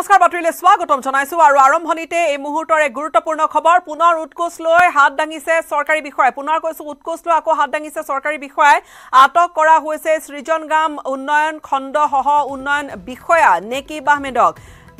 নমস্কাৰ বাতৰিলৈ স্বাগতম জনাইছোঁ আৰু আৰম্ভণিতে এই মুহূৰ্তৰে গুৰুত্বপূৰ্ণ খবৰ পুনৰ উৎকোচ লৈ হাত দাঙিছে চৰকাৰী বিষয়াই পুনৰ কৈছোঁ উৎকোচ লৈ আকৌ হাত দাঙিছে চৰকাৰী বিষয়াই আটক কৰা হৈছে সৃজনগাম উন্নয়ন খণ্ডসহ উন্নয়ন বিষয়া নেকিব আহমেদক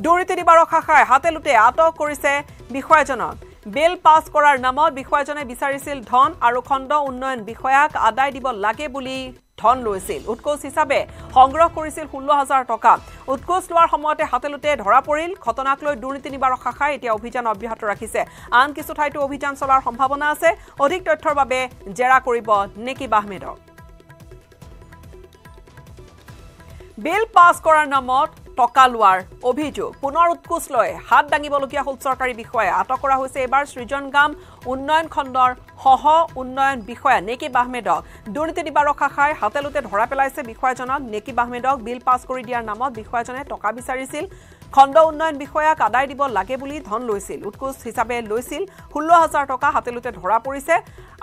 দুৰ্নীতি নিবাৰক শাখাই হাতে লোতে আটক কৰিছে বিষয়াজনক বিল পাছ কৰাৰ নামত বিষয়াজনে বিচাৰিছিল ধন আৰু খণ্ড উন্নয়ন বিষয়াক আদায় দিব লাগে বুলি ধন লৈছিল উৎকোচ হিচাপে সংগ্ৰহ কৰিছিল ষোল্ল হাজাৰ টকা উৎকোচ লোৱাৰ সময়তে হাতেলোতে ধৰা পৰিল ঘটনাক লৈ দুৰ্নীতি নিবাৰক শাখাই এতিয়া অভিযান অব্যাহত ৰাখিছে আন কিছু ঠাইতো অভিযান চলাৰ সম্ভাৱনা আছে অধিক তথ্যৰ বাবে জেৰা কৰিব নেকিব আহমেদক বিল পাছ কৰাৰ নামত টকা লোৱাৰ অভিযোগ পুনৰ উৎকোচ লৈ হাত দাঙিবলগীয়া হ'ল চৰকাৰী বিষয়া আটক কৰা হৈছে এইবাৰ সৃজন গাম উন্নয়ন খণ্ডৰ সহ উন্নয়ন বিষয়া নেকিব আহমেদক দুৰ্নীতি নিবাৰক শাখাই হাতেলোতে ধৰা পেলাইছে বিষয়াজনক নেকিব আহমেদক বিল পাছ কৰি দিয়াৰ নামত বিষয়াজনে টকা বিচাৰিছিল খণ্ড উন্নয়ন বিষয়াক আদায় দিব লাগে বুলি ধন লৈছিল উৎকোচ হিচাপে লৈছিল ষোল্ল হাজাৰ টকা হাতেলোতে ধৰা পৰিছে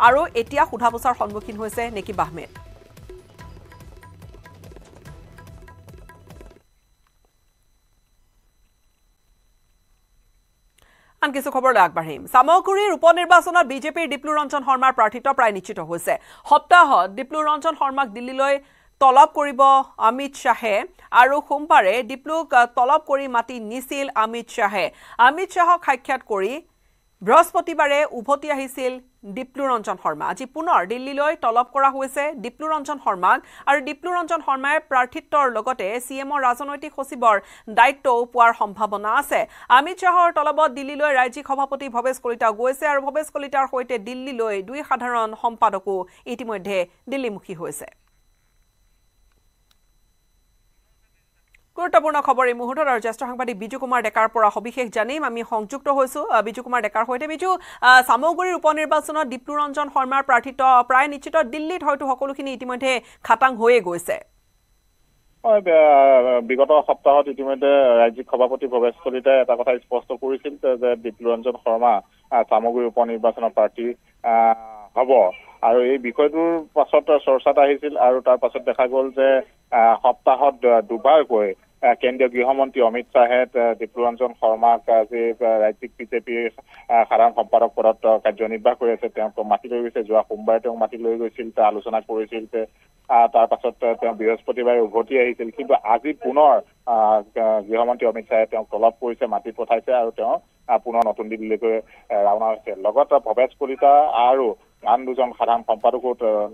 আৰু এতিয়া সোধা পোছাৰ সন্মুখীন হৈছে নেকিব আহমেদ আন কিছু খবৰলৈ আগবাঢ়িম চামগুৰিৰ উপ নিৰ্বাচনত বিজেপিৰ ডিপ্লু ৰঞ্জন শৰ্মাৰ প্ৰাৰ্থিত্ব প্ৰায় নিশ্চিত হৈছে সপ্তাহত ডিপ্লু ৰঞ্জন শৰ্মাক দিল্লীলৈ তলব কৰিব অমিত শ্বাহে আৰু সোমবাৰে ডিপ্লুক তলব কৰি মাতি নিছিল অমিত শ্বাহে অমিত শ্বাহক সাক্ষাৎ কৰি বৃহস্পতিবাৰে উভতি আহিছিল ডিপ্লু ৰঞ্জন শৰ্মা আজি পুনৰ দিল্লীলৈ তলব কৰা হৈছে ডিপ্লু ৰঞ্জন শৰ্মাক আৰু ডিপ্লু ৰঞ্জন শৰ্মাই প্ৰাৰ্থিত্বৰ লগতে চি এমৰ ৰাজনৈতিক সচিবৰ দায়িত্বও পোৱাৰ সম্ভাৱনা আছে অমিত শ্বাহৰ তলবত দিল্লীলৈ ৰাজ্যিক সভাপতি ভৱেশ কলিতাও গৈছে আৰু ভৱেশ কলিতাৰ সৈতে দিল্লীলৈ দুই সাধাৰণ সম্পাদকো ইতিমধ্যে দিল্লীমুখী হৈছে গুরুত্বপূর্ণ খবর এই মুহূর্ত আর জ্যেষ্ঠ সাংবাদিক বিজু কুমার ডেকার সবিশেষ জানিম আমি সংযুক্ত হয়েছো বিজু কুমার ডেকার সঙ্গে বিজু চামগুড়ির উপনির্বাচন দীপ্তু রঞ্জন শর্মার প্রার্থিত প্রায় নিশ্চিত দিল্লীত হয়তো সকলখিনি ইতিমধ্যে খাটাং হয়ে গৈছে বিগত সপ্তাহত ইতিমধ্যে ৰাজ্যিক সভাপতি ভৱেশ কলিতাই এটা কথা স্পষ্ট কৰিছিল যে দীপ্তু ৰঞ্জন শৰ্মা চামগুৰি উপ নিৰ্বাচনৰ প্ৰাৰ্থী হ'ব আৰু এই বিষয়টোৰ পাছত চৰ্চাত আহিছিল আৰু তাৰ পাছত দেখা গ'ল যে সপ্তাহত দুবাৰকৈ কেন্দ্ৰীয় গৃহমন্ত্ৰী অমিত শ্বাহে দীপুৰঞ্জন শৰ্মাক আজি ৰাজ্যিক বিজেপিৰ সাধাৰণ সম্পাদক পদত কাৰ্যনিৰ্বাহ কৰি আছে তেওঁক মাতি লৈ গৈছে যোৱা সোমবাৰে তেওঁক মাতি লৈ গৈছিল আলোচনা কৰিছিল তাৰ পাছত তেওঁ বৃহস্পতিবাৰে উভতি আহিছিল কিন্তু আজি পুনৰ গৃহমন্ত্ৰী অমিত শ্বাহে তেওঁক তলব কৰিছে মাতি পঠাইছে আৰু তেওঁ পুনৰ নতুন দিল্লীলৈ ৰাওনা হৈছে লগত ভৱেশ কলিতা আৰু আন দুজন সাধাৰণ সম্পাদকো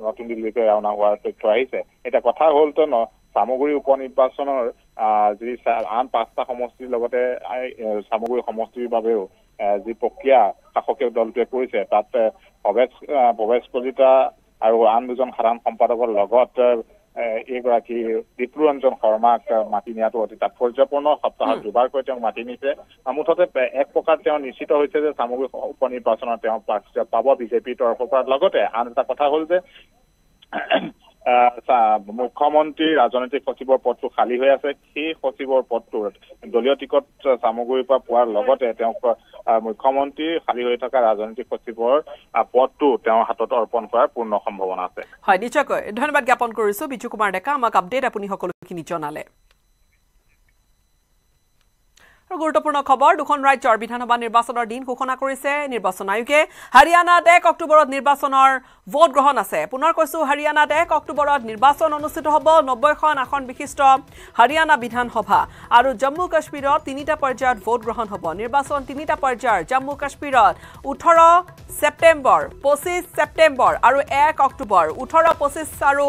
নতুন দিল্লীলৈ ৰাওনা হোৱাৰ তথ্য আহিছে এতিয়া কথা হ'ল তো চামগুৰি উপ নিৰ্বাচনৰ যি আন পাঁচটা সমষ্টিৰ লগতে চামগুৰি সমষ্টিৰ বাবেও যি প্ৰক্ৰিয়া শাসকীয় দলটোৱে কৰিছে তাত প্ৰৱেশ প্ৰৱেশ কলিতা আৰু আন দুজন সাধাৰণ সম্পাদকৰ লগত এইগৰাকী দীপ্ৰু ৰঞ্জন শৰ্মাক মাতি নিয়াটো অতি তাৎপৰ্যপূৰ্ণ সপ্তাহত দুবাৰকৈ তেওঁক মাতি নিছে মুঠতে এক প্ৰকাৰ তেওঁ নিশ্চিত হৈছে যে চামগুৰি উপ নিৰ্বাচনত তেওঁ পাব বিজেপিৰ তৰফৰ পৰা লগতে আন এটা কথা হ'ল যে মুখ্যমন্ত্ৰীৰ ৰাজনৈতিক সচিবৰ পদটো খালী হৈ আছে সেই সচিবৰ পদটোৰ দলীয় টিকট চামগুৰিৰ পৰা পোৱাৰ লগতে তেওঁ মুখ্যমন্ত্ৰী খালী হৈ থকা ৰাজনৈতিক সচিবৰ পদটো তেওঁৰ হাতত অৰ্পণ কৰাৰ পূৰ্ণ সম্ভাৱনা আছে হয় নিশ্চয়কৈ ধন্যবাদ জ্ঞাপন কৰিছো বিজু কুমাৰ ডেকা আমাক আপডেট আপুনি সকলোখিনি জনালে গুৰুত্বপূৰ্ণ খবৰ দুখন ৰাজ্যৰ বিধানসভা নিৰ্বাচনৰ দিন ঘোষণা কৰিছে নিৰ্বাচন আয়োগে হাৰিয়ানাত এক অক্টোবৰত নিৰ্বাচনৰ ভোট গ্ৰহণ আছে পুনৰ কৈছো হাৰিয়ানাত এক অক্টোবৰত নিৰ্বাচন অনুষ্ঠিত হব নব্বৈখন আসন বিশিষ্ট হাৰিয়ানা বিধানসভা আৰু জম্মু কাশ্মীৰত তিনিটা পৰ্যায়ত ভোট গ্ৰহণ হব নিৰ্বাচন তিনিটা পৰ্যায়ৰ জম্মু কাশ্মীৰত ওঠৰ সেপ্টেম্বৰ পঁচিছ সেপ্টেম্বৰ আৰু এক অক্টোবৰ ওঠৰ পঁচিছ আৰু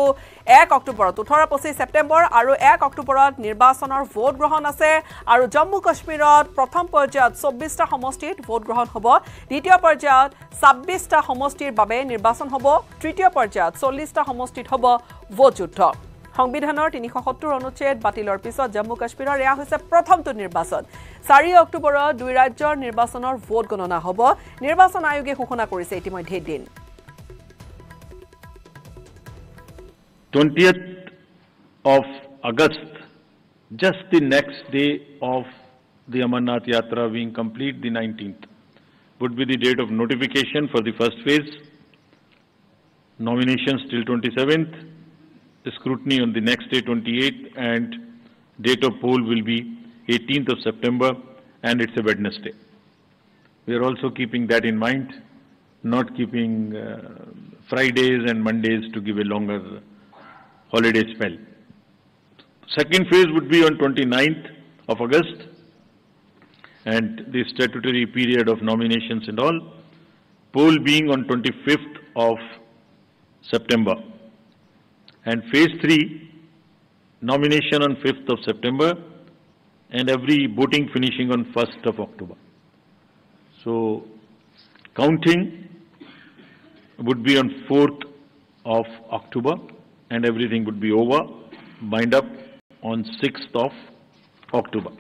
এক অক্টোবৰত ওঠৰ পঁচিছ ছেপ্টেম্বৰ আৰু এক অক্টোবৰত নিৰ্বাচনৰ ভোটগ্ৰহণ আছে আৰু জম্মু কাশ্মীৰত প্ৰথম পৰ্যায়ত চৌব্বিছটা সমষ্টিত ভোটগ্ৰহণ হ'ব দ্বিতীয় পৰ্যায়ত ছাব্বিছটা সমষ্টিৰ বাবে নিৰ্বাচন হ'ব তৃতীয় পৰ্যায়ত চল্লিছটা সমষ্টিত হ'ব ভোটযুদ্ধ সংবিধানৰ তিনিশ সত্তৰ অনুচ্ছেদ বাতিলৰ পিছত জম্মু কাশ্মীৰৰ এয়া হৈছে প্ৰথমটো নিৰ্বাচন চাৰি অক্টোবৰত দুই ৰাজ্যৰ নিৰ্বাচনৰ ভোট গণনা হ'ব নিৰ্বাচন আয়োগে ঘোষণা কৰিছে ইতিমধ্যে দিন 20th of August, just the next day of the Amarnath Yatra being complete, the 19th, would be the date of notification for the first phase, nominations till 27th, scrutiny on the next day, 28th, and date of poll will be 18th of September, and it's a Wednesday. We are also keeping that in mind, not keeping uh, Fridays and Mondays to give a longer holiday spell. Second phase would be on 29th of August and the statutory period of nominations and all, poll being on 25th of September. And phase 3, nomination on 5th of September and every voting finishing on 1st of October. So, counting would be on 4th of October and everything would be over, bind up on 6th of October.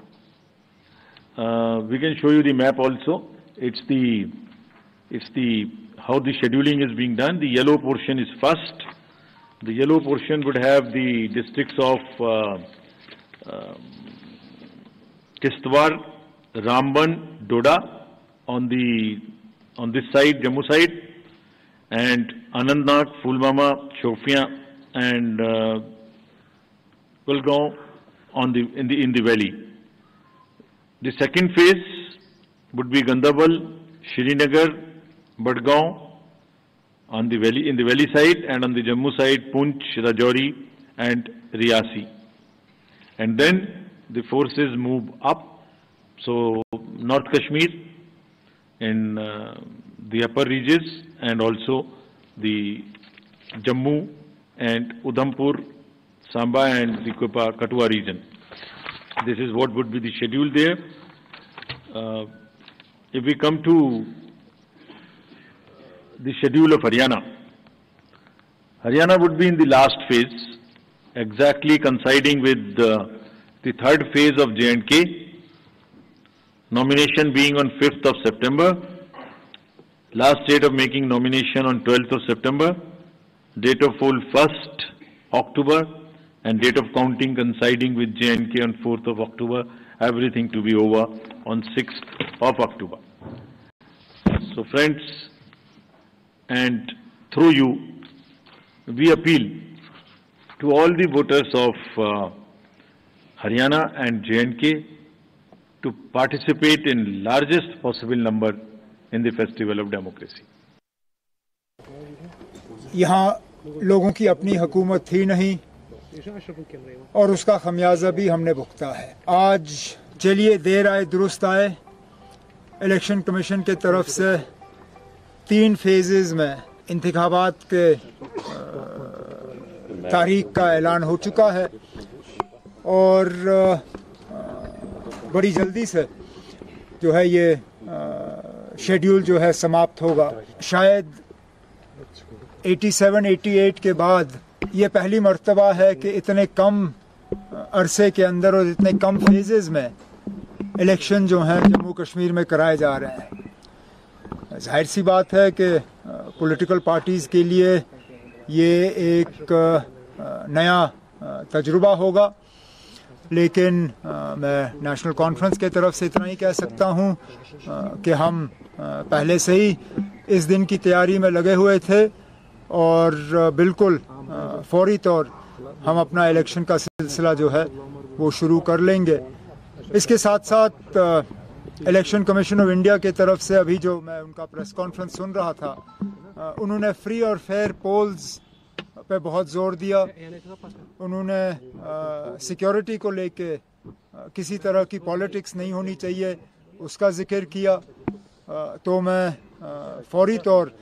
Uh, we can show you the map also. It's the, it's the, how the scheduling is being done. The yellow portion is first. The yellow portion would have the districts of uh, uh, Kistwar, Ramban, Doda on the, on this side, Jammu side, and Anandnak, Fulmama, Shofia, and uh, will go on the, in, the, in the valley. The second phase would be Gandhabal, Srinagar, Badgaon on the valley, in the valley side and on the Jammu side, Punch, Rajori, and Riyasi. And then the forces move up. So North Kashmir in uh, the upper regions, and also the Jammu and Udhampur, Samba and the Katua region. This is what would be the schedule there. Uh, if we come to the schedule of Haryana, Haryana would be in the last phase, exactly coinciding with uh, the third phase of J&K, nomination being on 5th of September, last date of making nomination on 12th of September, date of poll 1st October and date of counting coinciding with JNK on 4th of October, everything to be over on 6th of October. So friends, and through you, we appeal to all the voters of uh, Haryana and JNK to participate in largest possible number in the festival of democracy. यहाँ लोगों की अपनी हुकूमत थी नहीं और उसका खमियाजा भी हमने भुगता है आज चलिए देर आए दुरुस्त आए इलेक्शन कमीशन के तरफ से तीन फेजेस में इंतबात के तारीख का ऐलान हो चुका है और बड़ी जल्दी से जो है ये शेड्यूल जो है समाप्त होगा शायद 87-88 के बाद ये पहली मरतबा है कि इतने कम अरसे के अंदर और इतने कम फेजेज़ में इलेक्शन जो हैं जम्मू कश्मीर में कराए जा रहे हैं जाहिर सी बात है कि पॉलिटिकल पार्टीज़ के लिए ये एक नया तजुर्बा होगा लेकिन मैं नेशनल कॉन्फ्रेंस के तरफ से इतना ही कह सकता हूँ कि हम पहले से ही इस दिन की तैयारी में लगे हुए थे और बिल्कुल फौरी तौर हम अपना इलेक्शन का सिलसिला जो है वो शुरू कर लेंगे इसके साथ साथ इलेक्शन कमीशन ऑफ इंडिया के तरफ से अभी जो मैं उनका प्रेस कॉन्फ्रेंस सुन रहा था उन्होंने फ्री और फेयर पोल्स पे बहुत जोर दिया उन्होंने सिक्योरिटी को लेके किसी तरह की पॉलिटिक्स नहीं होनी चाहिए उसका जिक्र किया आ, तो मैं फौरी तौर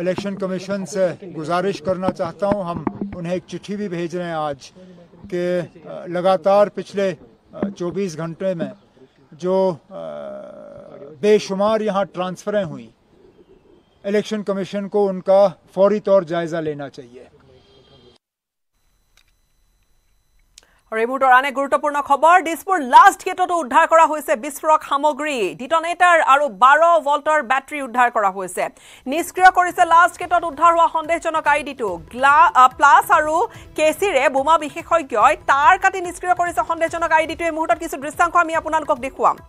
इलेक्शन कमीशन से गुजारिश करना चाहता हूं हम उन्हें एक चिट्ठी भी भेज रहे हैं आज कि लगातार पिछले 24 घंटे में जो बेशुमार यहाँ ट्रांसफरें हुई इलेक्शन कमीशन को उनका फौरी तौर जायज़ा लेना चाहिए আৰু এই মুহূৰ্তৰ আন এক গুৰুত্বপূৰ্ণ খবৰ দিছপুৰ লাষ্ট গেটতো উদ্ধাৰ কৰা হৈছে বিস্ফোৰক সামগ্ৰী ডিটনেটাৰ আৰু বাৰ ভল্টৰ বেটাৰী উদ্ধাৰ কৰা হৈছে নিষ্ক্ৰিয় কৰিছে লাষ্ট গেটত উদ্ধাৰ হোৱা সন্দেহজনক আই ডিটো গ্লা প্লাছ আৰু কে চিৰে বোমা বিশেষজ্ঞই তাৰ কাটি নিষ্ক্ৰিয় কৰিছে সন্দেহজনক আই ডিটো এই মুহূৰ্তত কিছু দৃশ্যাংশ আমি আপোনালোকক দেখুৱাম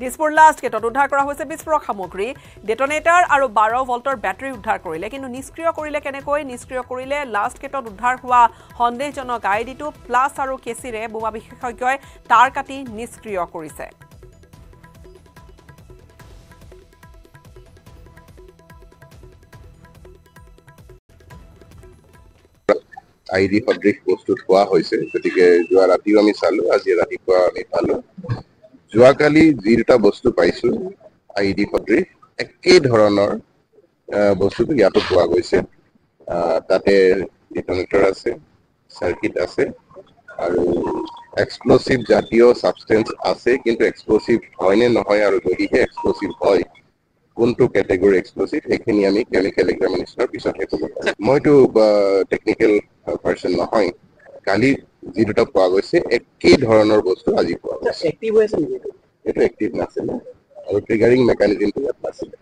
দিছপুৰ লাষ্ট গেটত উদ্ধাৰ কৰা হৈছে বিস্ফোৰক সামগ্ৰী ডেটনেটাৰ আৰু বাৰ ভল্টৰ বেটাৰী উদ্ধাৰ কৰিলে কিন্তু নিষ্ক্ৰিয় কৰিলে কেনেকৈ নিষ্ক্ৰিয় কৰিলে লাষ্ট গেটত উদ্ধাৰ হোৱা সন্দেহজনক আই ডিটো প্লাছ আৰু কেচিৰে বোমা বিশেষজ্ঞই তাঁৰ কাটি নিষ্ক্ৰিয় কৰিছে আই ডি সদৃশ বস্তুত কোৱা হৈছে গতিকে যোৱা ৰাতিও আমি চালোঁ আজি ৰাতিপুৱা আমি পালোঁ যোৱাকালি যি দুটা বস্তু পাইছো আই ডি পত্ৰীৰ ধৰণৰ বস্তুটো ইয়াতো পোৱা গৈছে তাতে ডিটনেটৰ আছে চাৰ্কিট আছে আৰু এক্সপ্লচিভ জাতীয় ছাবষ্টেঞ্চ আছে কিন্তু এক্সপ্ল'ছিভ হয়নে নহয় আৰু যদিহে এক্সপ্লচিভ হয় কোনটো কেটেগৰী এক্সপ্লচিভ সেইখিনি আমি কেমিকেল এক্সামিনেশ্যনৰ পিছতহে ক'ব পাৰোঁ মইতো টেকনিকেল পাৰ্চন নহয় কালি যি দুটা পোৱা গৈছে একেই ধৰণৰ বস্তু আজি পোৱা গৈছে এইটো এক্টিভ নাছিলে আৰু ট্ৰিগাৰিং মেকানিজিমটো ইয়াত নাছিলে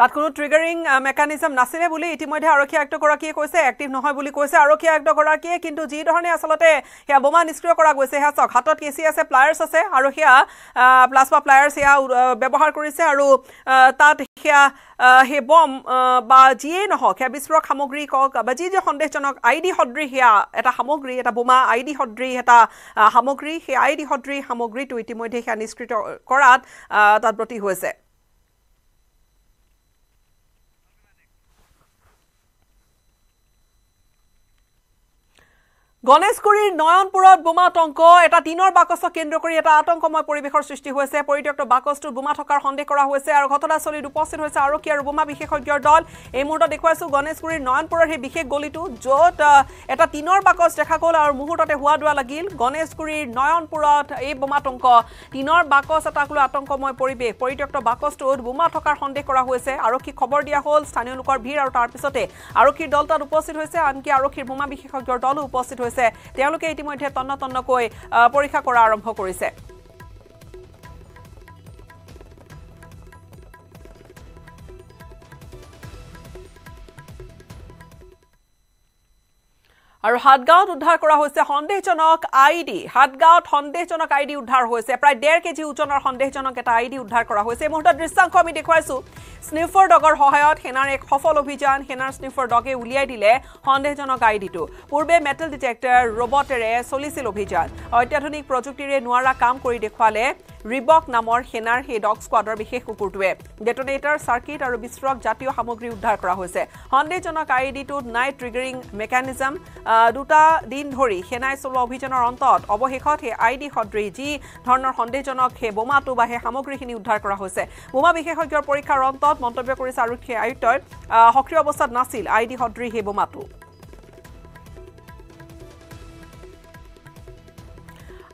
তাত কোনো ট্ৰিগাৰিং মেকানিজম নাছিলে বুলি ইতিমধ্যে আৰক্ষী আয়ুক্তগৰাকীয়ে কৈছে এক্টিভ নহয় বুলি কৈছে আৰক্ষী আয়ুক্তগৰাকীয়ে কিন্তু যি ধৰণে আচলতে সেয়া বোমা নিষ্ক্ৰিয় কৰা গৈছে সেয়া চাওক হাতত কে চি আছে প্লায়াৰ্ছ আছে আৰু সেয়া প্লাছমা প্লায়াৰ্ছ সেয়া ব্যৱহাৰ কৰিছে আৰু তাত সেয়া সেই বম বা যিয়েই নহওক সেয়া বিস্ফোৰক সামগ্ৰী কওক বা যি যি সন্দেহজনক আই ডি সদৃশ সেয়া এটা সামগ্ৰী এটা বোমা আই ডি সদৃশ এটা সামগ্ৰী সেই আই ডি সদৃশ সামগ্ৰীটো ইতিমধ্যে সেয়া নিষ্কৃত কৰাত তাত ব্ৰতী হৈছে গণেশগুৰিৰ নয়নপুৰত বোমাতংক এটা টিনৰ বাকচক কেন্দ্ৰ কৰি এটা আতংকময় পৰিৱেশৰ সৃষ্টি হৈছে পৰিত্যক্ত বাকচটোত বোমা থকাৰ সন্দেহ কৰা হৈছে আৰু ঘটনাস্থলীত উপস্থিত হৈছে আৰক্ষী আৰু বোমা বিশেষজ্ঞৰ দল এই মুহূৰ্তত দেখুৱাইছোঁ গণেশগুৰিৰ নয়নপুৰৰ সেই বিশেষ গলিটো য'ত এটা টিনৰ বাকচ দেখা গ'ল আৰু মুহূৰ্ততে হোৱা দোৱা লাগিল গণেশগুৰিৰ নয়নপুৰত এই বোমাতংক টিনৰ বাকচ এটাক লৈ আতংকময় পৰিৱেশ পৰিত্যক্ত বাকচটোত বোমা থকাৰ সন্দেহ কৰা হৈছে আৰক্ষীক খবৰ দিয়া হ'ল স্থানীয় লোকৰ ভিৰ আৰু তাৰ আৰক্ষীৰ দল তাত উপস্থিত হৈছে আনকি আৰক্ষীৰ বোমা বিশেষজ্ঞৰ দলো উপস্থিত হৈছে আছে তেওঁলোকে ইতিমধ্যে তন্ন তন্নকৈ পৰীক্ষা কৰা আৰম্ভ কৰিছে আৰু হাতগাঁৱত উদ্ধাৰ কৰা হৈছে সন্দেহজনক আই ডি হাতগাঁৱত সন্দেহজনক আই ডি উদ্ধাৰ হৈছে প্ৰায় ডেৰ কেজি ওজনৰ সন্দেহজনক এটা আই ডি উদ্ধাৰ কৰা হৈছে এই মুহূৰ্তত দৃশ্যাংশ আমি দেখুৱাইছো স্নিফৰ ডগৰ সহায়ত সেনাৰ এক সফল অভিযান সেনাৰ স্নিফৰ ডগে উলিয়াই দিলে সন্দেহজনক আই ডিটো পূৰ্বে মেটেল ডিটেক্টৰ ৰবটেৰে চলিছিল অভিযান অত্যাধুনিক প্ৰযুক্তিৰে নোৱাৰা কাম কৰি দেখুৱালে ৰিবক নামৰ সেনাৰ সেই ডগ স্কোৱাডৰ বিশেষ কুকুৰটোৱে ডেটনেটাৰ চাৰ্কিট আৰু বিস্ফোৰক জাতীয় সামগ্ৰী উদ্ধাৰ কৰা হৈছে সন্দেহজনক আই ডিটোত নাই ট্ৰিগাৰিং মেকানিজম দুটা দিন ধৰি সেনাই চলোৱা অভিযানৰ অন্তত অৱশেষত সেই আই ডি সদৃশ যি ধৰণৰ সন্দেহজনক সেই বোমাটো বা সেই সামগ্ৰীখিনি উদ্ধাৰ কৰা হৈছে বোমা বিশেষজ্ঞৰ পৰীক্ষাৰ অন্তত মন্তব্য কৰিছে আৰক্ষী আয়ুক্তই সক্ৰিয় অৱস্থাত নাছিল আই ডি সদৃশ সেই বোমাটো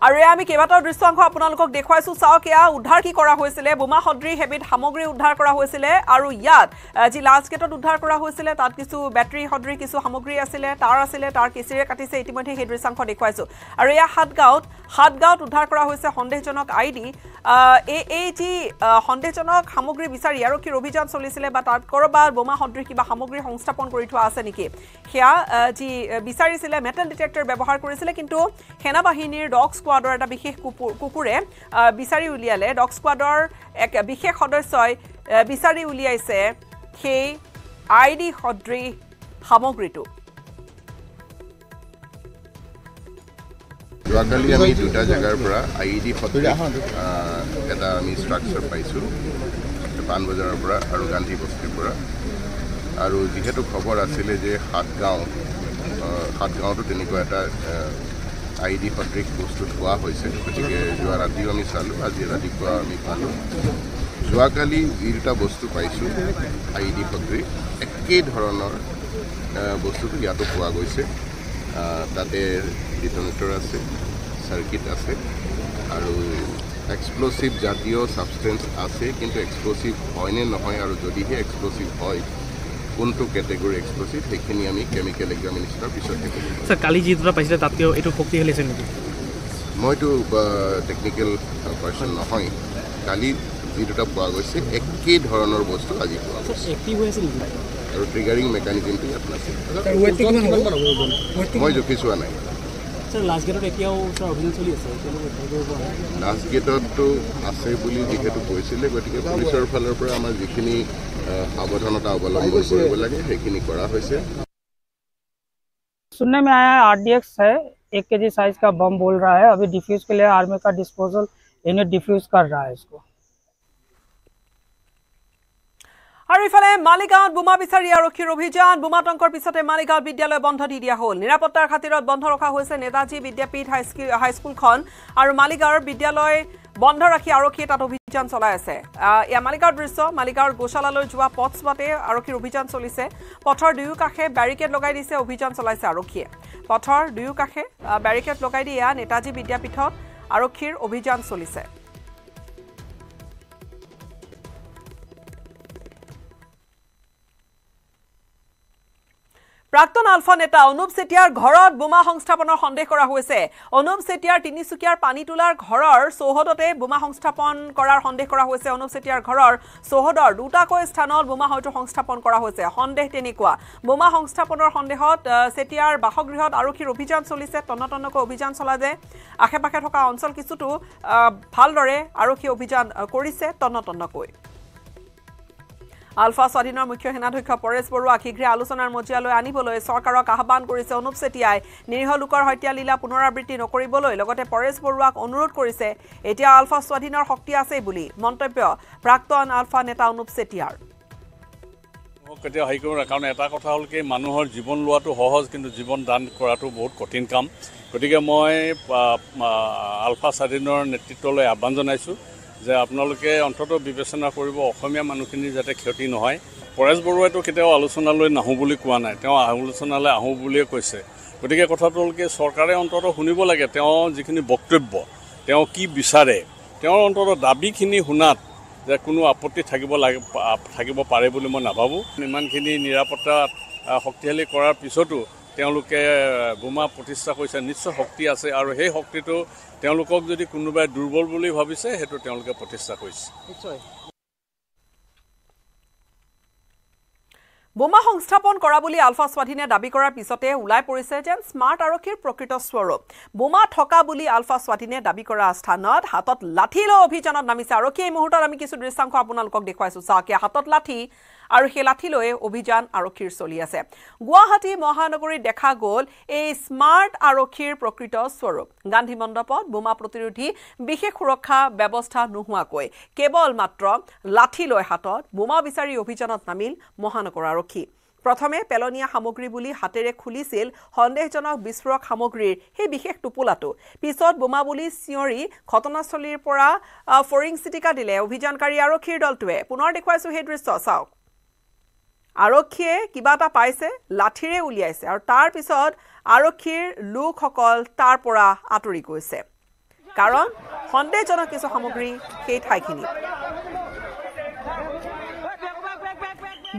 আৰু এয়া আমি কেইবাটাও দৃশ্য অংশ আপোনালোকক দেখুৱাইছোঁ চাওক এয়া উদ্ধাৰ কি কৰা হৈছিলে বোমা সদৃশ সেইবিধ সামগ্ৰী উদ্ধাৰ কৰা হৈছিলে আৰু ইয়াত যি লাঞ্চ গেটত উদ্ধাৰ কৰা হৈছিলে তাত কিছু বেটেৰী সদৃশ কিছু সামগ্ৰী আছিলে তাৰ আছিলে তাৰ কেচিৰে কাটিছে ইতিমধ্যে সেই দৃশ্যাংশ দেখুৱাইছোঁ আৰু এয়া সাতগাঁৱত সাতগাঁৱত উদ্ধাৰ কৰা হৈছে সন্দেহজনক আই ডি এই এই যি সন্দেহজনক সামগ্ৰী বিচাৰি আৰক্ষীৰ অভিযান চলিছিলে বা তাত ক'ৰবাত বোমা সদৃশ কিবা সামগ্ৰী সংস্থাপন কৰি থোৱা আছে নেকি সেয়া যি বিচাৰিছিলে মেটেল ডিটেক্টৰ ব্যৱহাৰ কৰিছিলে কিন্তু সেনাবাহিনীৰ ডগ স্কোৱাড স্কোৱাডৰ এটা বিশেষ কুকুৰে বিচাৰি উলিয়ালে ডগ স্কোৱাডৰ এক বিশেষ সদস্যই বিচাৰি উলিয়াইছে সেই আই ডি সদৃশ সামগ্ৰীটো যোৱাকালি আমি দুটা জেগাৰ পৰা আই ই ডি এটা আমি ষ্ট্ৰাকচাৰ পাইছোঁ পাণবজাৰৰ পৰা আৰু গান্ধী বস্তিৰ পৰা আৰু যিহেতু খবৰ আছিলে যে সাতগাঁও সাতগাঁৱতো তেনেকুৱা এটা আই ডি সদৃশ বস্তুত পোৱা হৈছে গতিকে যোৱা ৰাতিও আমি চালোঁ আজি ৰাতিপুৱা আমি পালোঁ যোৱাকালি যি দুটা বস্তু পাইছোঁ আই ডি সদৃশ ধৰণৰ বস্তুটো ইয়াতো পোৱা গৈছে তাতে ডিটনেটৰ আছে চাৰ্কিট আছে আৰু এক্সপ্ল'চিভ জাতীয় ছাবষ্টেঞ্চ আছে কিন্তু এক্সপ্ল'ছিভ হয়নে নহয় আৰু যদিহে এক্সপ্ল'চিভ হয় কোনটো কেটেগরি এক্সপ্লোসিভ সেইখিনি আমি কেমিক্যাল এক্সামিনেশনের পিছতে স্যার কালি যেটা পাইছিল তাতেও এটা শক্তিশালী আছে নাকি মইতো টেকনিক্যাল পার্সন নহয় কালি দুটা পোৱা গৈছে একই ধরনের বস্তু আজি পাওয়া গেছে একই হয়ে আছে ইয়াত আছে মই জোকি চোৱা নাই লাষ্ট গেটত আছে বুলি যিহেতু কৈছিলে গতিকে পুলিচৰ ফালৰ পৰা আমাৰ যিখিনি अवलोकनता अवलोकन কৰিব লাগি হেখিনি কৰা হৈছে শুনে মই আয় আৰ ডি এক্স হ 1 কেজি সাইজ কা बम বল রা হ আভি ডিফিউজ কৰে আৰ্মে কা ডিসপোজাল এনে ডিফিউজ কর রা হ ইসকো আৰু ইফালে মালিগাঁৱত বোমা বিচাৰি আৰক্ষীৰ অভিযান বোমা বোমাতংকৰ পিছতে মালিগাঁৱত বিদ্যালয় বন্ধ দি দিয়া হ'ল নিৰাপত্তাৰ খাতিৰত বন্ধ ৰখা হৈছে নেতাজী বিদ্যাপীঠ হাইস্কুলখন আৰু মালিগাঁৱৰ বিদ্যালয় বন্ধ ৰাখি আৰক্ষীয়ে তাত অভিযান চলাই আছে এয়া মালিগাঁৱৰ দৃশ্য মালিগাঁৱৰ গোশালালৈ যোৱা পথছোৱাতে আৰক্ষীৰ অভিযান চলিছে পথৰ দুয়ো কাষে বেৰিকেড লগাই দিছে অভিযান চলাইছে আৰক্ষীয়ে পথৰ দুয়ো কাষে বেৰিকেড লগাই দি এয়া নেতাজী বিদ্যাপীঠত আৰক্ষীৰ অভিযান চলিছে প্ৰাক্তন আলফা নেতা অনুপ চেতিয়াৰ ঘৰত বোমা সংস্থাপনৰ সন্দেহ কৰা হৈছে অনুপ চেতিয়াৰ তিনিচুকীয়াৰ পানী তোলাৰ ঘৰৰ চৌহদতে বোমা সংস্থাপন কৰাৰ সন্দেহ কৰা হৈছে অনুপ চেতিয়াৰ ঘৰৰ চৌহদৰ দুটাকৈ স্থানত বোমা হয়তো সংস্থাপন কৰা হৈছে সন্দেহ তেনেকুৱা বোমা সংস্থাপনৰ সন্দেহত চেতিয়াৰ বাসগৃহত আৰক্ষীৰ অভিযান চলিছে তন্নতন্নকৈ অভিযান চলা যে আশে পাশে থকা অঞ্চল কিছুতো ভালদৰে আৰক্ষীয়ে অভিযান কৰিছে তন্নতন্নকৈ আলফা স্বাধীনৰ মুখ্য সেনাধ্যক্ষ পৰেশ বৰুৱা শীঘ্ৰে আলোচনাৰ মজিয়ালৈ আনিবলৈ চৰকাৰক আহ্বান কৰিছে অনুপ চেতিয়াই নিৰীহ লোকৰ হত্যা লীলা পুনৰাবৃত্তি নকৰিবলৈ লগতে পৰেশ বৰুৱাক অনুৰোধ কৰিছে এতিয়া আলফা স্বাধীনৰ শক্তি আছে বুলি মন্তব্য প্ৰাক্তন আলফা নেতা অনুপ চেতিয়াৰ কেতিয়াও হেৰি কৰিব কাৰণ এটা কথা হ'ল কি মানুহৰ জীৱন লোৱাটো সহজ কিন্তু জীৱন দান কৰাটো বহুত কঠিন কাম গতিকে মই আলফা স্বাধীনৰ নেতৃত্বলৈ আহ্বান জনাইছোঁ যে আপোনালোকে অন্ততঃ বিবেচনা কৰিব অসমীয়া মানুহখিনিৰ যাতে ক্ষতি নহয় পৰেশ বৰুৱাইতো কেতিয়াও আলোচনালৈ নাহোঁ বুলি কোৱা নাই তেওঁ আলোচনালৈ আহোঁ বুলিয়ে কৈছে গতিকে কথাটো হ'ল কি চৰকাৰে অন্তত শুনিব লাগে তেওঁ যিখিনি বক্তব্য তেওঁ কি বিচাৰে তেওঁৰ অন্ততঃ দাবীখিনি শুনাত যে কোনো আপত্তি থাকিব লাগে থাকিব পাৰে বুলি মই নাভাবোঁ ইমানখিনি নিৰাপত্তা শক্তিশালী কৰাৰ পিছতো তেওঁলোকে বোমা প্ৰতিষ্ঠা কৰিছে নিশ্চয় শক্তি আছে আৰু সেই শক্তিটো তেওঁলোকক যদি কোনোবাই দুৰ্বল বুলি ভাবিছে সেইটো তেওঁলোকে প্ৰতিষ্ঠা কৰিছে বোমা সংস্থাপন কৰা বুলি আলফা স্বাধীনে দাবী কৰাৰ পিছতে ওলাই পৰিছে যেন স্মাৰ্ট আৰক্ষীৰ প্ৰকৃত স্বৰূপ বোমা থকা বুলি আলফা স্বাধীনে দাবী কৰা স্থানত হাতত লাঠি লৈ অভিযানত নামিছে আৰক্ষীয়ে এই মুহূৰ্তত আমি কিছু দৃশ্যাংশ আপোনালোকক দেখুৱাইছো চাওকে হাতত লাঠি আৰু সেই লাঠি লৈয়ে অভিযান আৰক্ষীৰ চলি আছে গুৱাহাটী মহানগৰীত দেখা গ'ল এই স্মাৰ্ট আৰক্ষীৰ প্ৰকৃত স্বৰূপ গান্ধী মণ্ডপত বোমা প্ৰতিৰোধী বিশেষ সুৰক্ষা ব্যৱস্থা নোহোৱাকৈ কেৱল মাত্ৰ লাঠি লৈ হাতত বোমা বিচাৰি অভিযানত নামিল মহানগৰ আৰক্ষী প্ৰথমে পেলনীয়া সামগ্ৰী বুলি হাতেৰে খুলিছিল সন্দেহজনক বিস্ফোৰক সামগ্ৰীৰ সেই বিশেষ টোপোলাটো পিছত বোমা বুলি চিঞৰি ঘটনাস্থলীৰ পৰা ফৰিং চিটিকা দিলে অভিযানকাৰী আৰক্ষীৰ দলটোৱে পুনৰ দেখুৱাইছো সেই দৃশ্য চাওক আৰক্ষীয়ে কিবা এটা পাইছে লাঠিৰে উলিয়াইছে আৰু তাৰ পিছত আৰক্ষীৰ লোকসকল তাৰ পৰা আঁতৰি গৈছে কাৰণ সন্দেহজনক কিছু সামগ্ৰী সেই ঠাইখিনিত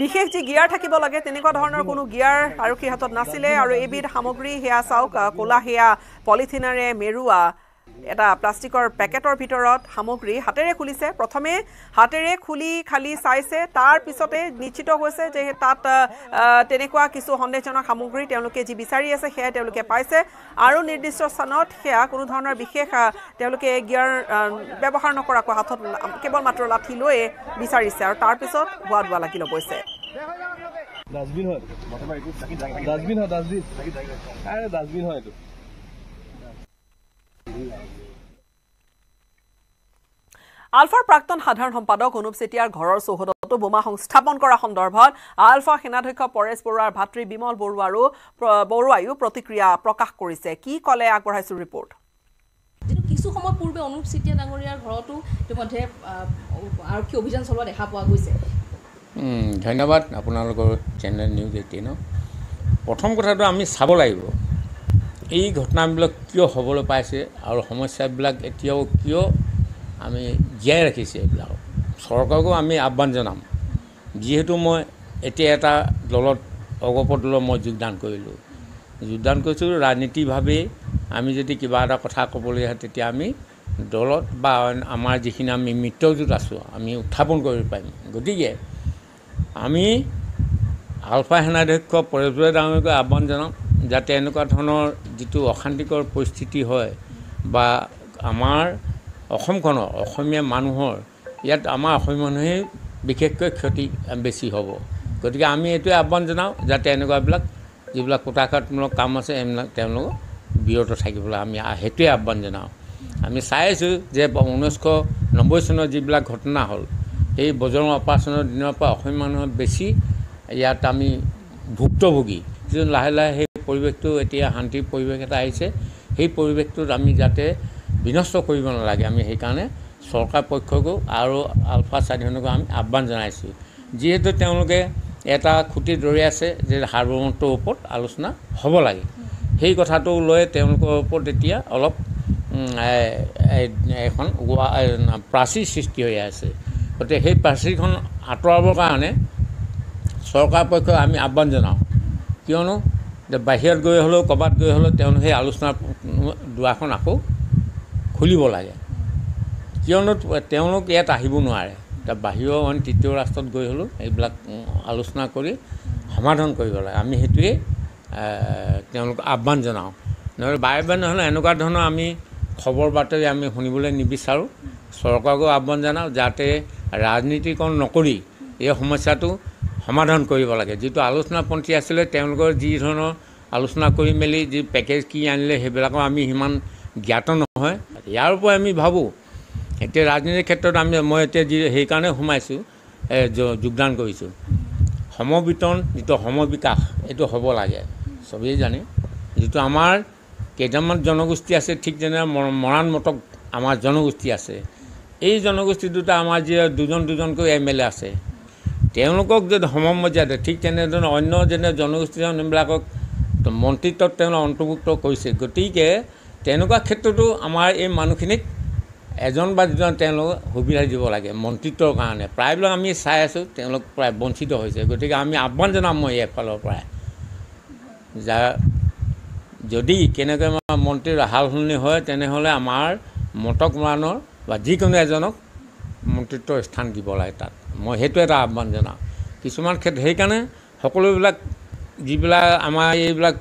বিশেষ যি গিয়াৰ থাকিব লাগে তেনেকুৱা ধৰণৰ কোনো গিয়াৰ আৰক্ষীৰ হাতত নাছিলে আৰু এইবিধ সামগ্ৰী সেয়া চাওক ক'লা সেয়া পলিথিনেৰে মেৰুৱা এটা প্লাষ্টিকৰ পেকেটৰ ভিতৰত সামগ্ৰী হাতেৰে খুলিছে প্ৰথমে হাতেৰে খুলি খালি চাইছে তাৰপিছতে নিশ্চিত হৈছে যে তাত তেনেকুৱা কিছু সন্দেহজনক সামগ্ৰী তেওঁলোকে যি বিচাৰি আছে সেয়া তেওঁলোকে পাইছে আৰু নিৰ্দিষ্ট স্থানত সেয়া কোনো ধৰণৰ বিশেষ তেওঁলোকে গিয়াৰ ব্যৱহাৰ নকৰাকৈ হাতত কেৱল মাত্ৰ লাঠি লৈয়ে বিচাৰিছে আৰু তাৰপিছত হোৱা ধোৱা লাগি লগৈছে আলফাৰ প্ৰাক্তন সাধাৰণ সম্পাদক অনুপ চেতিয়াৰ ঘৰৰ চৌহদতো বোমা সংস্থাপন কৰা সন্দৰ্ভত আলফা সেনাধ্যক্ষ পৰেশ বৰুৱাৰ ভাতৃ বিমল বৰুৱাৰো বৰুৱাইও প্ৰতিক্ৰিয়া প্ৰকাশ কৰিছে কি ক'লে আগবঢ়াইছোঁ ৰিপৰ্ট কিছু সময় পূৰ্বে অনুপ চেতিয়া ডাঙৰীয়াৰ ঘৰতো ইতিমধ্যে আৰক্ষী অভিযান চলোৱা দেখা পোৱা গৈছে ধন্যবাদ আপোনালোকৰ চেনেল নিউজ এইটিন প্ৰথম কথাটো আমি চাব লাগিব এই ঘটনাবিলাক কিয় হ'বলৈ পাইছে আৰু সমস্যাবিলাক এতিয়াও কিয় আমি জীয়াই ৰাখিছোঁ এইবিলাকক চৰকাৰকো আমি আহ্বান জনাম যিহেতু মই এতিয়া এটা দলত অগপ দলত মই যোগদান কৰিলোঁ যোগদান কৰিছোঁ ৰাজনীতিভাৱেই আমি যদি কিবা এটা কথা ক'বলৈ হয় তেতিয়া আমি দলত বা আমাৰ যিখিনি আমি মিত্ৰজোঁট আছোঁ আমি উত্থাপন কৰিব পাৰিম গতিকে আমি আলফা সেনাধ্যক্ষ পৰেশ্বৰ ডাঙৰীকে আহ্বান জনাওঁ যাতে এনেকুৱা ধৰণৰ যিটো অশান্তিকৰ পৰিস্থিতি হয় বা আমাৰ অসমখনৰ অসমীয়া মানুহৰ ইয়াত আমাৰ অসমীয়া মানুহেই বিশেষকৈ ক্ষতি বেছি হ'ব গতিকে আমি এইটোৱে আহ্বান জনাওঁ যাতে এনেকুৱাবিলাক যিবিলাক কুটাঘাতমূলক কাম আছে এইবিলাক তেওঁলোক বিৰত থাকিবলৈ আমি সেইটোৱে আহ্বান জনাওঁ আমি চাই আছোঁ যে ঊনৈছশ নব্বৈ চনৰ যিবিলাক ঘটনা হ'ল সেই বজৰ অপাৰেশ্যনৰ দিনৰ পৰা অসমীয়া মানুহৰ বেছি ইয়াত আমি ভুক্তভোগী যোন লাহে লাহে সেই পৰিৱেশটো এতিয়া শান্তিৰ পৰিৱেশ এটা আহিছে সেই পৰিৱেশটোত আমি যাতে বিনষ্ট কৰিব নালাগে আমি সেইকাৰণে চৰকাৰ পক্ষকো আৰু আলফা স্বাধীনকো আমি আহ্বান জনাইছোঁ যিহেতু তেওঁলোকে এটা খুঁটি দৌৰি আছে যে সাৰ্বভৌমত্বৰ ওপৰত আলোচনা হ'ব লাগে সেই কথাটো লৈ তেওঁলোকৰ ওপৰত এতিয়া অলপ এখন প্ৰাচীৰ সৃষ্টি হৈ আছে গতিকে সেই প্ৰাচীৰখন আঁতৰাবৰ কাৰণে চৰকাৰ পক্ষক আমি আহ্বান জনাওঁ কিয়নো বাহিৰত গৈ হ'লেও ক'ৰবাত গৈ হ'লেও তেওঁলোকে সেই আলোচনা দুৱাৰখন আকৌ খুলিব লাগে কিয়নো তেওঁলোক ইয়াত আহিব নোৱাৰে এতিয়া বাহিৰৰ আমি তৃতীয় ৰাষ্ট্ৰত গৈ হ'লেও এইবিলাক আলোচনা কৰি সমাধান কৰিব লাগে আমি সেইটোৱেই তেওঁলোকক আহ্বান জনাওঁ নহ'লে বাৰে বাৰে নহ'লে এনেকুৱা ধৰণৰ আমি খবৰ বাতৰি আমি শুনিবলৈ নিবিচাৰোঁ চৰকাৰকো আহ্বান জনাওঁ যাতে ৰাজনীতিকৰণ নকৰি এই সমস্যাটো সমাধান কৰিব লাগে যিটো আলোচনা পন্থী আছিলে তেওঁলোকৰ যি ধৰণৰ আলোচনা কৰি মেলি যি পেকেজ কি আনিলে সেইবিলাকো আমি সিমান জ্ঞাত নহয় ইয়াৰ উপৰি আমি ভাবোঁ এতিয়া ৰাজনীতিৰ ক্ষেত্ৰত আমি মই এতিয়া যি সেইকাৰণে সোমাইছোঁ যোগদান কৰিছোঁ সমবিতৰণ যিটো সমবিকাশ এইটো হ'ব লাগে চবেই জানে যিটো আমাৰ কেইটামান জনগোষ্ঠী আছে ঠিক যেনে মৰাণ মটক আমাৰ জনগোষ্ঠী আছে এই জনগোষ্ঠী দুটা আমাৰ যি দুজন দুজনকৈ এম এল এ আছে তেওঁলোকক যদি সমমৰ্যাদা দিয়ে ঠিক তেনেধৰণে অন্য যেনে জনগোষ্ঠীজনবিলাকক মন্ত্ৰীত্বত তেওঁলোকে অন্তৰ্ভুক্ত কৰিছে গতিকে তেনেকুৱা ক্ষেত্ৰতো আমাৰ এই মানুহখিনিক এজন বা দুজন তেওঁলোক সুবিধা দিব লাগে মন্ত্ৰিত্বৰ কাৰণে প্ৰায়বিলাক আমি চাই আছোঁ তেওঁলোক প্ৰায় বঞ্চিত হৈছে গতিকে আমি আহ্বান জনাম মই এফালৰ পৰাই যাৰ যদি কেনেকৈ আমাৰ মন্ত্ৰীৰ সাল সলনি হয় তেনেহ'লে আমাৰ মতক মৰাণৰ বা যিকোনো এজনক মন্ত্ৰিত্বৰ স্থান দিব লাগে তাত মই সেইটো এটা আহ্বান জনাওঁ কিছুমান ক্ষেত্ৰত সেইকাৰণে সকলোবিলাক যিবিলাক আমাৰ এইবিলাক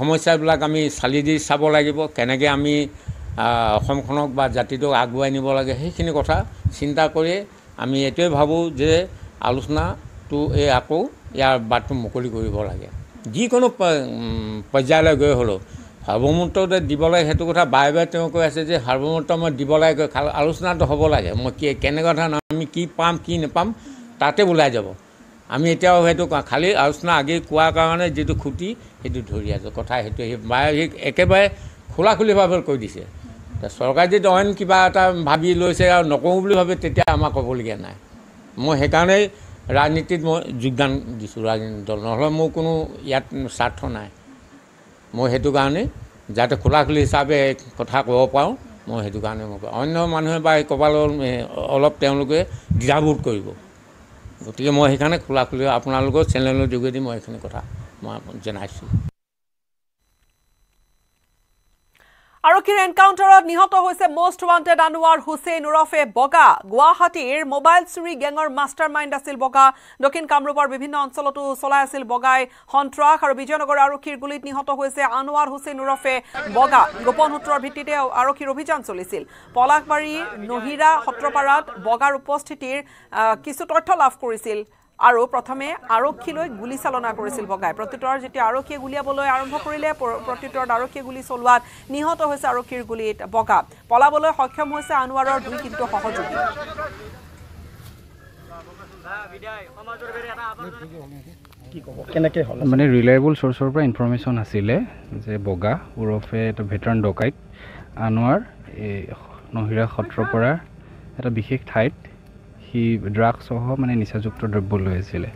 সমস্যাবিলাক আমি চালি দি চাব লাগিব কেনেকৈ আমি অসমখনক বা জাতিটোক আগুৱাই নিব লাগে সেইখিনি কথা চিন্তা কৰি আমি এইটোৱে ভাবোঁ যে আলোচনাটো এই আকৌ ইয়াৰ বাটটো মুকলি কৰিব লাগে যিকোনো পৰ্যায়লৈ গৈ হ'লেও সাৰ্বমত্ব দিব লাগে সেইটো কথা বাৰে বাৰে তেওঁ কৈ আছে যে সাৰ্বমত্ব মই দিব লাগে কৈ আলোচনাটো হ'ব লাগে মই কি কেনেকুৱা ধৰণৰ আমি কি পাম কি নাপাম তাতে ওলাই যাব আমি এতিয়াও সেইটো খালী আলোচনা আগে কোৱাৰ কাৰণে যিটো খুটি সেইটো ধৰি আছে কথা সেইটো সেই বায়ক একেবাৰে খোলা খুলিভাৱে কৈ দিছে চৰকাৰে যদি অইন কিবা এটা ভাবি লৈছে আৰু নকৰোঁ বুলি ভাবে তেতিয়া আমাৰ ক'বলগীয়া নাই মই সেইকাৰণেই ৰাজনীতিত মই যোগদান দিছোঁ ৰাজনীতি দল নহ'লে মোৰ কোনো ইয়াত স্বাৰ্থ নাই মই সেইটো কাৰণেই যাতে খোলা খুলি হিচাপে কথা ক'ব পাৰোঁ মই সেইটো কাৰণে মই অন্য মানুহে বা ক'ৰবালৈ অলপ তেওঁলোকে দ্বিধাবোধ কৰিব গতিকে মই সেইকাৰণে খোলাখুলি আপোনালোকৰ চেনেলৰ যোগেদি মই এইখিনি কথা মই জনাইছোঁ আৰক্ষীৰ এনকাউণ্টাৰত নিহত হৈছে মষ্ট ৱান্টেড আনোৱাৰ হুছেইন ওৰফে বগা গুৱাহাটীৰ মোবাইল চুৰি গেঙৰ মাষ্টাৰ মাইণ্ড আছিল বগা দক্ষিণ কামৰূপৰ বিভিন্ন অঞ্চলতো চলাই আছিল বগাই সন্ত্ৰাস আৰু বিজয়নগৰ আৰক্ষীৰ গুলীত নিহত হৈছে আনোৱাৰ হুছেইন ওৰফে বগা গোপন সূত্ৰৰ ভিত্তিতে আৰক্ষীৰ অভিযান চলিছিল পলাশবাৰী নহিৰা সত্ৰপাৰাত বগাৰ উপস্থিতিৰ কিছু তথ্য লাভ কৰিছিল আৰু প্ৰথমে আৰক্ষীলৈ গুলীচালনা কৰিছিল বগাই প্ৰত্যুত্তৰ যেতিয়া আৰক্ষীয়ে গুলীয়াবলৈ আৰম্ভ কৰিলে প্ৰত্যুত্তৰত আৰক্ষীয়ে গুলী চলোৱাত নিহত হৈছে আৰক্ষীৰ গুলীত বগা পলাবলৈ সক্ষম হৈছে আনোৱাৰৰ দুই কিন্তু সহযোগী মানে ৰিলায়েবল চ'ৰ্চৰ পৰা ইনফৰ্মেশ্যন আছিলে যে বগা ওৰফে এটা ভেটাৰ্ণ ডকাইত আনোৱাৰ এই নহিৰা সত্ৰৰ পৰা এটা বিশেষ ঠাইত সি ড্ৰাগছসহ মানে নিচাযুক্ত দ্ৰব্য লৈ আছিলে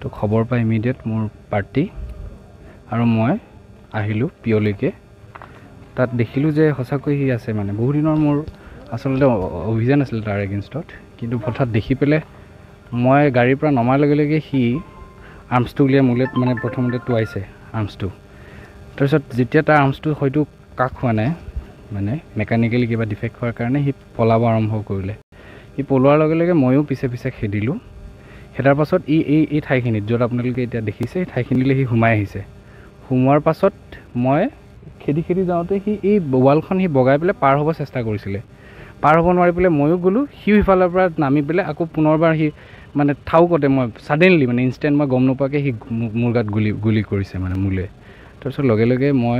তো খবৰ পাই ইমিডিয়েট মোৰ পাৰ্টি আৰু মই আহিলোঁ পিয়লৈকে তাত দেখিলোঁ যে সঁচাকৈ সি আছে মানে বহুদিনৰ মোৰ আচলতে অভিযান আছিলে তাৰ এগেইনষ্টত কিন্তু হঠাৎ দেখি পেলাই মই গাড়ীৰ পৰা নমাৰ লগে লগে সি আৰ্মছটো উলিয়াই মোলৈ মানে প্ৰথমতে টোৱাইছে আৰ্মছটো তাৰপিছত যেতিয়া তাৰ আৰ্মছটো হয়তো কাষ হোৱা নাই মানে মেকানিকেলি কিবা ডিফেক্ট হোৱাৰ কাৰণে সি পলাব আৰম্ভ কৰিলে সি পলোৱাৰ লগে লগে ময়ো পিছে পিছে খেদিলোঁ খেদাৰ পাছত ই এই এই ঠাইখিনিত য'ত আপোনালোকে এতিয়া দেখিছে এই ঠাইখিনিলৈ সি সোমাই আহিছে সোমোৱাৰ পাছত মই খেদি খেদি যাওঁতে সি এই ৱালখন সি বগাই পেলাই পাৰ হ'ব চেষ্টা কৰিছিলে পাৰ হ'ব নোৱাৰি পেলাই ময়ো গ'লোঁ সিও সিফালৰ পৰা নামি পেলাই আকৌ পুনৰবাৰ সি মানে থাউকতে মই ছাডেনলি মানে ইনষ্টেণ্ট মই গম নোপোৱাকৈ সি মোৰ গাত গুলি গুলি কৰিছে মানে মোলৈ তাৰপিছত লগে লগে মই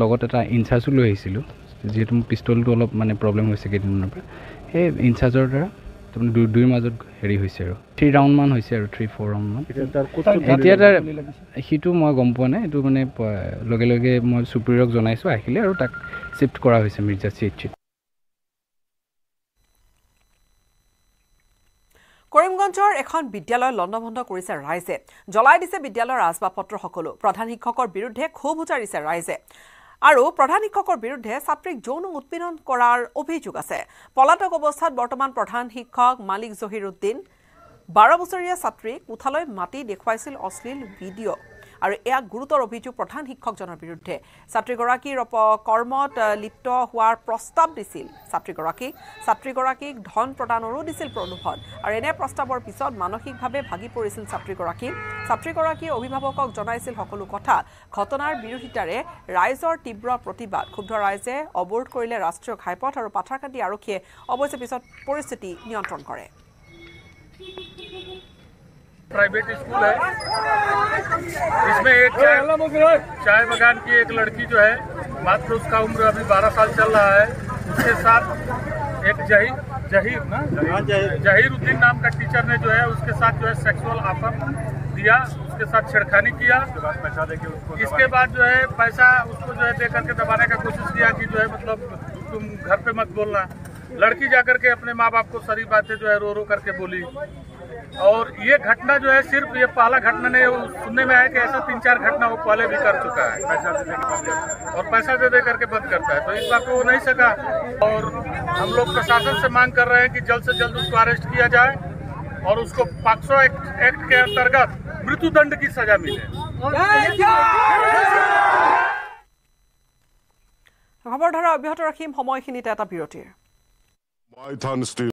লগত এটা ইনচাৰ্জো লৈ আহিছিলোঁ যিহেতু মোৰ পিষ্টলটো অলপ মানে প্ৰব্লেম হৈছে কেইদিনমানৰ পৰা সেই ইনচাৰ্জৰ দ্বাৰা তাৰমানে দুই দুইৰ মাজত হেৰি হৈছে আৰু থ্ৰী ৰাউণ্ডমান হৈছে আৰু থ্ৰী ফ'ৰ ৰাউণ্ডমান এতিয়া তাৰ সিটো মই গম পোৱা নাই এইটো মানে লগে লগে মই চুপ্ৰিয়ক জনাইছোঁ আহিলে আৰু তাক শ্বিফ্ট কৰা হৈছে মিৰ্জা চি এইট চিত কৰিমগঞ্জৰ এখন বিদ্যালয় লণ্ডভণ্ড কৰিছে ৰাইজে জ্বলাই দিছে বিদ্যালয়ৰ আচবাব পত্ৰসকলো প্ৰধান শিক্ষকৰ বিৰুদ্ধে ক্ষোভ উজাৰিছে ৰাইজে আৰু প্ৰধান শিক্ষকৰ বিৰুদ্ধে ছাত্ৰীক যৌন উৎপীড়ন কৰাৰ অভিযোগ আছে পলাতক অৱস্থাত বৰ্তমান প্ৰধান শিক্ষক মালিক জহিৰুদ্দিন বাৰ বছৰীয়া ছাত্ৰীক কোঠালৈ মাতি দেখুৱাইছিল অশ্লীল ভিডিঅ' আৰু এয়া গুৰুতৰ অভিযোগ প্ৰধান শিক্ষকজনৰ বিৰুদ্ধে ছাত্ৰীগৰাকীৰ অপ কৰ্মত লিপ্ত হোৱাৰ প্ৰস্তাৱ দিছিল ছাত্ৰীগৰাকীক ছাত্ৰীগৰাকীক ধন প্ৰদানৰো দিছিল প্ৰলোভন আৰু এনে প্ৰস্তাৱৰ পিছত মানসিকভাৱে ভাগি পৰিছিল ছাত্ৰীগৰাকী ছাত্ৰীগৰাকীয়ে অভিভাৱকক জনাইছিল সকলো কথা ঘটনাৰ বিৰোধিতাৰে ৰাইজৰ তীব্ৰ প্ৰতিবাদ ক্ষুব্ধ ৰাইজে অৱৰোধ কৰিলে ৰাষ্ট্ৰীয় ঘাইপথ আৰু পাথাৰকান্দি আৰক্ষীয়ে অৱশ্যে পিছত পৰিস্থিতি নিয়ন্ত্ৰণ কৰে प्राइवेट स्कूल है इसमें एक चाय, बगान की एक लड़की जो है मात्र उसका उम्र अभी 12 साल चल रहा है उसके साथ एक जहीर जहीर ना हाँ, जहीरुद्दीन नाम का टीचर ने जो है उसके साथ जो है सेक्सुअल ऑफर दिया उसके साथ छेड़खानी किया पैसा देके उसको इसके बाद जो है पैसा उसको जो है दे करके दबाने का कोशिश किया कि जो है मतलब तुम घर पे मत बोलना लड़की जा करके अपने माँ बाप को सारी बातें जो है रो रो करके बोली और ये घटना जो है सिर्फ ये पहला घटना नहीं सुनने में आया कि ऐसा तीन चार घटना वो पहले भी कर चुका है पैसा दे देने और पैसा दे दे करके बंद करता है तो इस बात को वो नहीं सका और हम लोग प्रशासन से मांग कर रहे हैं कि जल्द से जल्द उसको अरेस्ट किया जाए और उसको पाक्सो एक्ट, एक्ट के अंतर्गत मृत्यु दंड की सजा मिले খবৰধাৰা অব্যাহত ৰাখিম সময়খিনিতে এটা বিৰতিৰ